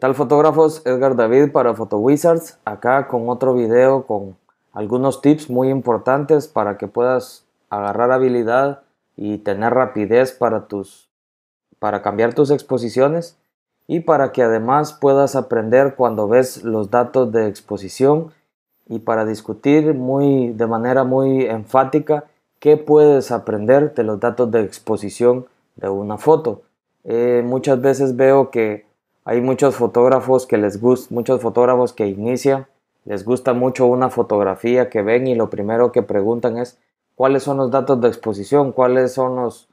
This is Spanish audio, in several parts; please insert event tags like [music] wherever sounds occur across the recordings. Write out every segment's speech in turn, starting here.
tal fotógrafos? Edgar David para PhotoWizards Wizards, acá con otro video con algunos tips muy importantes para que puedas agarrar habilidad y tener rapidez para tus para cambiar tus exposiciones y para que además puedas aprender cuando ves los datos de exposición y para discutir muy de manera muy enfática qué puedes aprender de los datos de exposición de una foto. Eh, muchas veces veo que hay muchos fotógrafos que les gusta, muchos fotógrafos que inician, les gusta mucho una fotografía que ven y lo primero que preguntan es cuáles son los datos de exposición, cuáles son los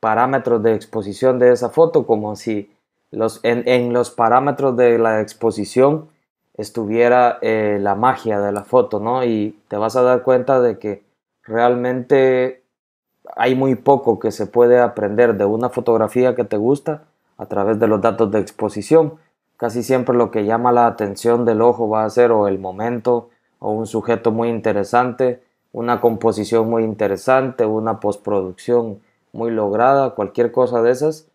parámetros de exposición de esa foto, como si los, en, los parámetros de la exposición estuviera eh, la magia de la foto, ¿no? Y te vas a dar cuenta de que realmente hay muy poco que se puede aprender de una fotografía que te gusta a través de los datos de exposición. Casi siempre lo que llama la atención del ojo va a ser o el momento o un sujeto muy interesante, una composición muy interesante, una postproducción muy lograda, cualquier cosa de esas,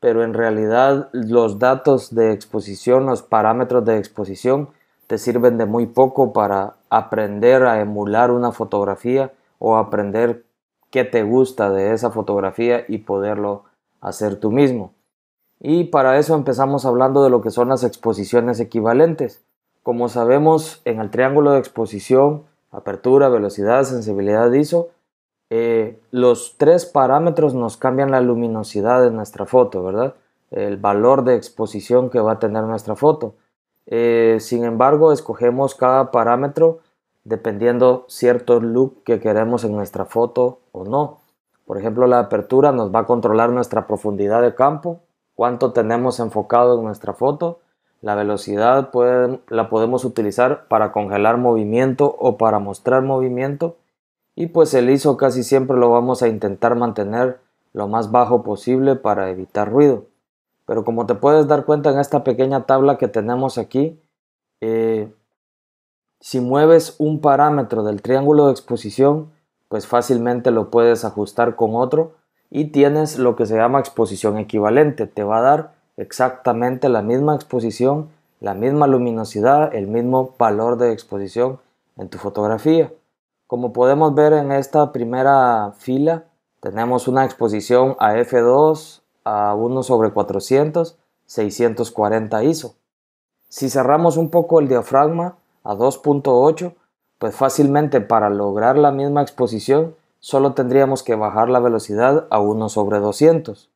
pero en realidad los datos de exposición, los parámetros de exposición, te sirven de muy poco para aprender a emular una fotografía o aprender qué te gusta de esa fotografía y poderlo hacer tú mismo. Y para eso empezamos hablando de lo que son las exposiciones equivalentes. Como sabemos, en el triángulo de exposición, apertura, velocidad, sensibilidad ISO, eh, los tres parámetros nos cambian la luminosidad de nuestra foto, ¿verdad? El valor de exposición que va a tener nuestra foto. Eh, sin embargo, escogemos cada parámetro dependiendo cierto look que queremos en nuestra foto o no. Por ejemplo, la apertura nos va a controlar nuestra profundidad de campo cuánto tenemos enfocado en nuestra foto. La velocidad la podemos utilizar para congelar movimiento o para mostrar movimiento. Y pues el ISO casi siempre lo vamos a intentar mantener lo más bajo posible para evitar ruido. Pero como te puedes dar cuenta en esta pequeña tabla que tenemos aquí, eh, si mueves un parámetro del triángulo de exposición, pues fácilmente lo puedes ajustar con otro y tienes lo que se llama exposición equivalente. Te va a dar exactamente la misma exposición, la misma luminosidad, el mismo valor de exposición en tu fotografía. Como podemos ver en esta primera fila, tenemos una exposición a f2 a 1 sobre 400, 640 ISO. Si cerramos un poco el diafragma a 2.8, pues fácilmente para lograr la misma exposición solo tendríamos que bajar la velocidad a 1 sobre 200.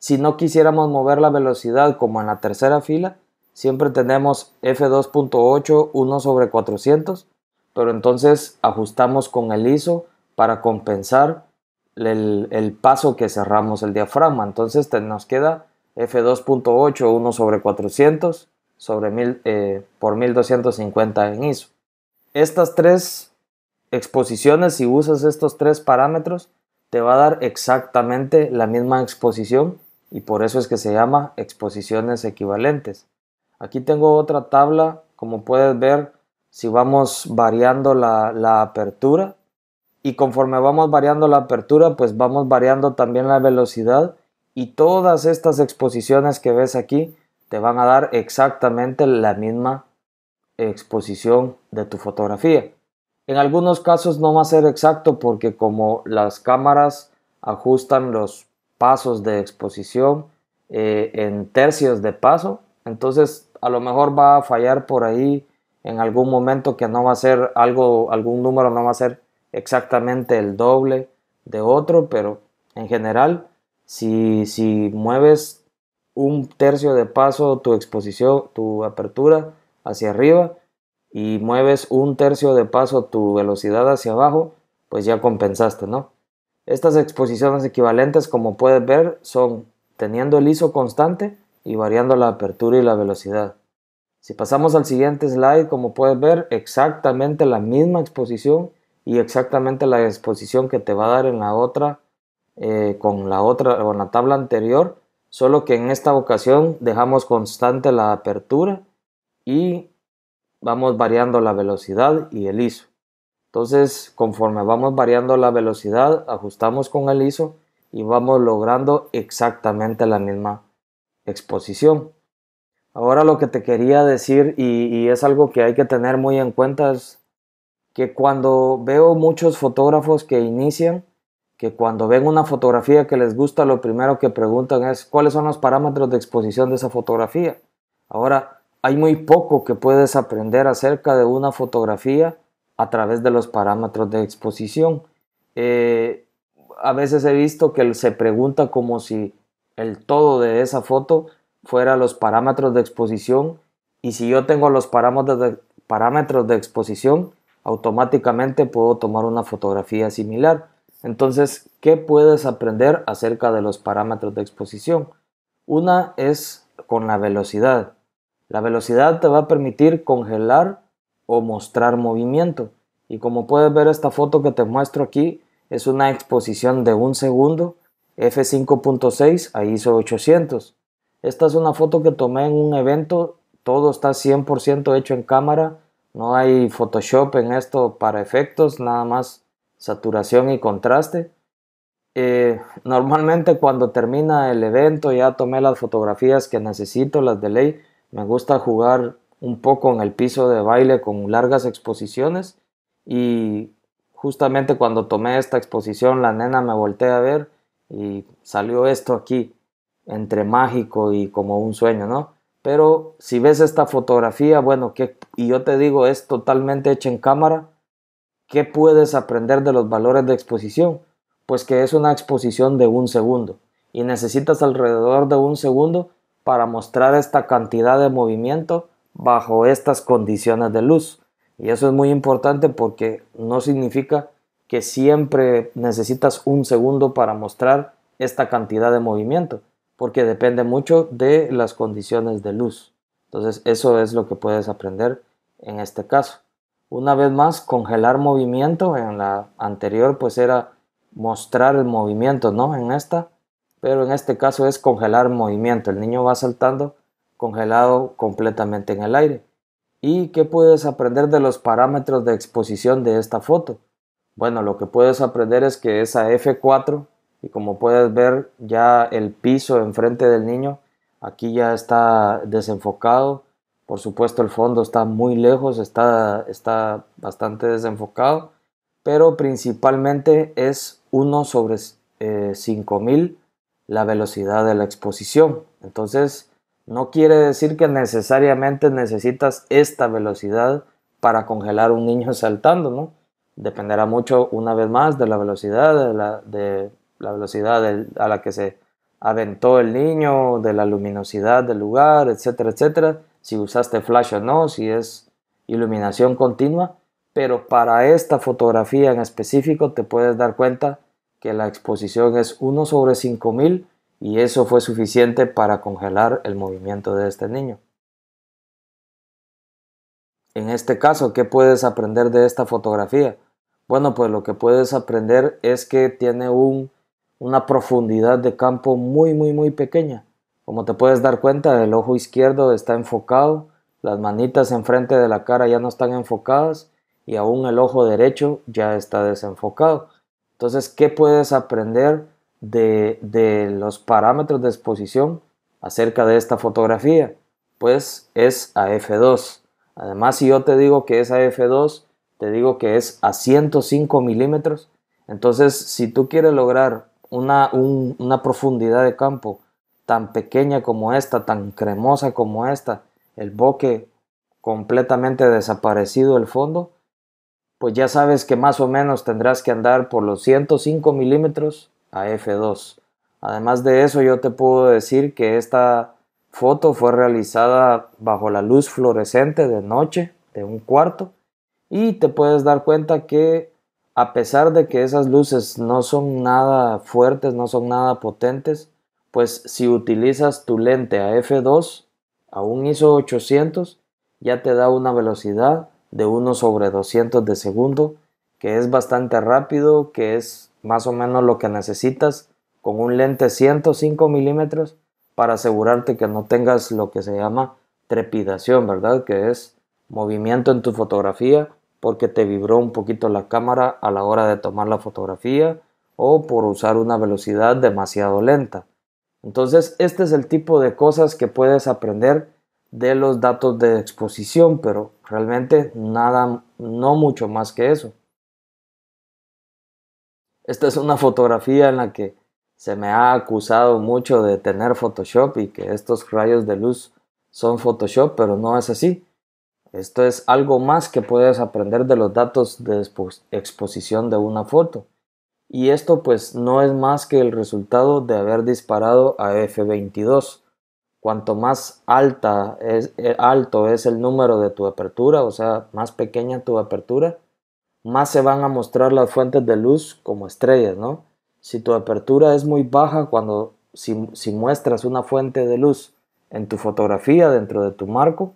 Si no quisiéramos mover la velocidad como en la tercera fila, siempre tenemos F2.8 1 sobre 400, pero entonces ajustamos con el ISO para compensar el, paso que cerramos el diafragma. Entonces nos queda F2.8 1 sobre 400 sobre mil, eh, por 1250 en ISO. Estas tres exposiciones, si usas estos tres parámetros, te va a dar exactamente la misma exposición y por eso es que se llama exposiciones equivalentes. Aquí tengo otra tabla, como puedes ver, si vamos variando la, la apertura y conforme vamos variando la apertura, pues vamos variando también la velocidad y todas estas exposiciones que ves aquí te van a dar exactamente la misma exposición de tu fotografía. En algunos casos no va a ser exacto porque como las cámaras ajustan los pasos de exposición eh, en tercios de paso, entonces a lo mejor va a fallar por ahí en algún momento que no va a ser algo, algún número no va a ser exactamente el doble de otro, pero en general, si, si mueves un tercio de paso tu exposición, tu apertura hacia arriba, y mueves un tercio de paso tu velocidad hacia abajo, pues ya compensaste, ¿no? Estas exposiciones equivalentes, como puedes ver, son teniendo el ISO constante y variando la apertura y la velocidad. Si pasamos al siguiente slide, como puedes ver, exactamente la misma exposición y exactamente la exposición que te va a dar en la otra, eh, con la otra, con la tabla anterior, solo que en esta ocasión dejamos constante la apertura y vamos variando la velocidad y el ISO. Entonces, conforme vamos variando la velocidad, ajustamos con el ISO y vamos logrando exactamente la misma exposición. Ahora lo que te quería decir, y, es algo que hay que tener muy en cuenta, es que cuando veo muchos fotógrafos que inician, que cuando ven una fotografía que les gusta, lo primero que preguntan es cuáles son los parámetros de exposición de esa fotografía. Ahora, hay muy poco que puedes aprender acerca de una fotografía a través de los parámetros de exposición. Eh, a veces he visto que se pregunta como si el todo de esa foto fuera los parámetros de exposición y si yo tengo los parámetros de exposición, automáticamente puedo tomar una fotografía similar. Entonces, ¿qué puedes aprender acerca de los parámetros de exposición? Una es con la velocidad. La velocidad te va a permitir congelar o mostrar movimiento. Y como puedes ver esta foto que te muestro aquí, es una exposición de un segundo, f5.6 a ISO 800. Esta es una foto que tomé en un evento, todo está 100% hecho en cámara, no hay Photoshop en esto para efectos, nada más saturación y contraste. Eh, normalmente cuando termina el evento ya tomé las fotografías que necesito, las de ley, me gusta jugar un poco en el piso de baile con largas exposiciones y justamente cuando tomé esta exposición la nena me voltea a ver y salió esto aquí entre mágico y como un sueño, ¿no? Pero si ves esta fotografía, bueno, que y yo te digo, es totalmente hecha en cámara, ¿qué puedes aprender de los valores de exposición? Pues que es una exposición de un segundo y necesitas alrededor de un segundo para mostrar esta cantidad de movimiento bajo estas condiciones de luz. Y eso es muy importante porque no significa que siempre necesitas un segundo para mostrar esta cantidad de movimiento, porque depende mucho de las condiciones de luz. Entonces eso es lo que puedes aprender en este caso. Una vez más, congelar movimiento en la anterior pues era mostrar el movimiento, ¿no? En esta pero en este caso es congelar movimiento. El niño va saltando congelado completamente en el aire. ¿Y qué puedes aprender de los parámetros de exposición de esta foto? Bueno, lo que puedes aprender es que esa F4, y como puedes ver ya el piso enfrente del niño, aquí ya está desenfocado. Por supuesto el fondo está muy lejos, está, está bastante desenfocado, pero principalmente es 1 sobre eh, 5000 la velocidad de la exposición. Entonces, no quiere decir que necesariamente necesitas esta velocidad para congelar un niño [laughs] saltando, ¿no? Dependerá mucho, una vez más, de la velocidad, de la, velocidad a la que se aventó el niño, de la luminosidad del lugar, etcétera, etcétera. Si usaste flash o no, si es iluminación continua. Pero para esta fotografía en específico te puedes dar cuenta que la exposición es 1 sobre 5000 y eso fue suficiente para congelar el movimiento de este niño. En este caso, ¿qué puedes aprender de esta fotografía? Bueno, pues lo que puedes aprender es que tiene un, una profundidad de campo muy, muy, muy pequeña. Como te puedes dar cuenta, el ojo izquierdo está enfocado, las manitas enfrente de la cara ya no están enfocadas y aún el ojo derecho ya está desenfocado. Entonces, ¿qué puedes aprender de, los parámetros de exposición acerca de esta fotografía? Pues es a f2. Además, si yo te digo que es a f2, te digo que es a 105 milímetros. Entonces, si tú quieres lograr una, profundidad de campo tan pequeña como esta, tan cremosa como esta, el bokeh completamente desaparecido el fondo, pues ya sabes que más o menos tendrás que andar por los 105 milímetros a f2. Además de eso, yo te puedo decir que esta foto fue realizada bajo la luz fluorescente de noche de un cuarto y te puedes dar cuenta que a pesar de que esas luces no son nada fuertes, no son nada potentes, pues si utilizas tu lente a f2 a un ISO 800 ya te da una velocidad de 1 sobre 200 de segundo, que es bastante rápido, que es más o menos lo que necesitas con un lente 105 milímetros para asegurarte que no tengas lo que se llama trepidación, ¿verdad? Que es movimiento en tu fotografía porque te vibró un poquito la cámara a la hora de tomar la fotografía o por usar una velocidad demasiado lenta. Entonces, este es el tipo de cosas que puedes aprender de los datos de exposición, pero realmente nada, no mucho más que eso. Esta es una fotografía en la que se me ha acusado mucho de tener Photoshop y que estos rayos de luz son Photoshop, pero no es así. Esto es algo más que puedes aprender de los datos de exposición de una foto. Y esto pues no es más que el resultado de haber disparado a F22 cuanto más alta es, eh, alto es el número de tu apertura, o sea, más pequeña tu apertura, más se van a mostrar las fuentes de luz como estrellas, ¿no? Si tu apertura es muy baja, cuando si, si muestras una fuente de luz en tu fotografía dentro de tu marco,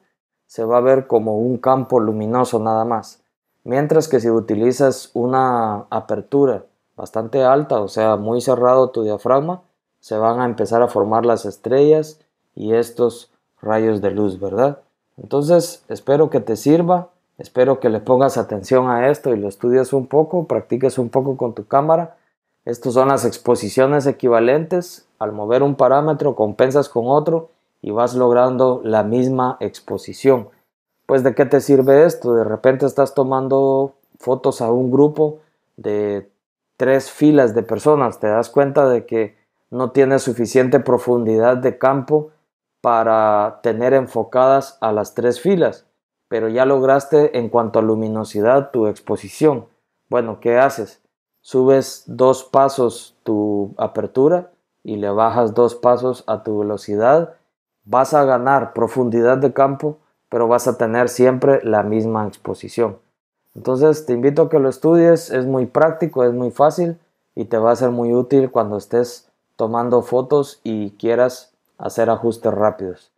se va a ver como un campo luminoso nada más. Mientras que si utilizas una apertura bastante alta, o sea, muy cerrado tu diafragma, se van a empezar a formar las estrellas y estos rayos de luz, ¿verdad? Entonces, espero que te sirva, espero que le pongas atención a esto y lo estudies un poco, practiques un poco con tu cámara. Estas son las exposiciones equivalentes. Al mover un parámetro, compensas con otro y vas logrando la misma exposición. Pues de qué te sirve esto? De repente estás tomando fotos a un grupo de tres filas de personas. Te das cuenta de que no tienes suficiente profundidad de campo para tener enfocadas a las tres filas, pero ya lograste en cuanto a luminosidad tu exposición. Bueno, ¿qué haces? Subes dos pasos tu apertura y le bajas dos pasos a tu velocidad. Vas a ganar profundidad de campo, pero vas a tener siempre la misma exposición. Entonces te invito a que lo estudies, es muy práctico, es muy fácil y te va a ser muy útil cuando estés tomando fotos y quieras hacer ajustes rápidos.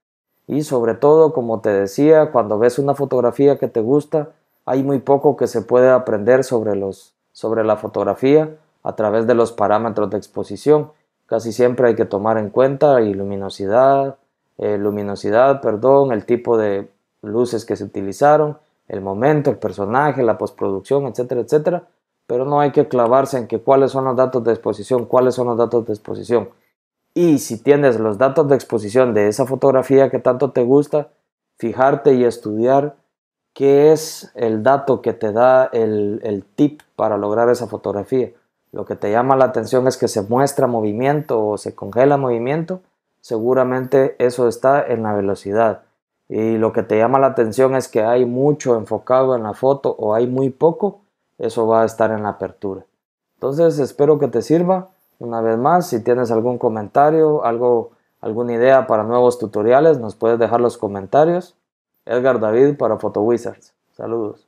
Y sobre todo, como te decía, cuando ves una fotografía que te gusta, hay muy poco que se puede aprender sobre, los, sobre la fotografía a través de los parámetros de exposición. Casi siempre hay que tomar en cuenta luminosidad, eh, luminosidad, perdón, el tipo de luces que se utilizaron, el momento, el personaje, la postproducción, etcétera, etcétera. Pero no hay que clavarse en que cuáles son los datos de exposición, cuáles son los datos de exposición. Y si tienes los datos de exposición de esa fotografía que tanto te gusta, fijarte y estudiar qué es el dato que te da el, el tip para lograr esa fotografía. Lo que te llama la atención es que se muestra movimiento o se congela movimiento, seguramente eso está en la velocidad. Y lo que te llama la atención es que hay mucho enfocado en la foto o hay muy poco, eso va a estar en la apertura. Entonces espero que te sirva. Una vez más, si tienes algún comentario, algo, alguna idea para nuevos tutoriales, nos puedes dejar los comentarios. Edgar David para PhotoWizards. Saludos.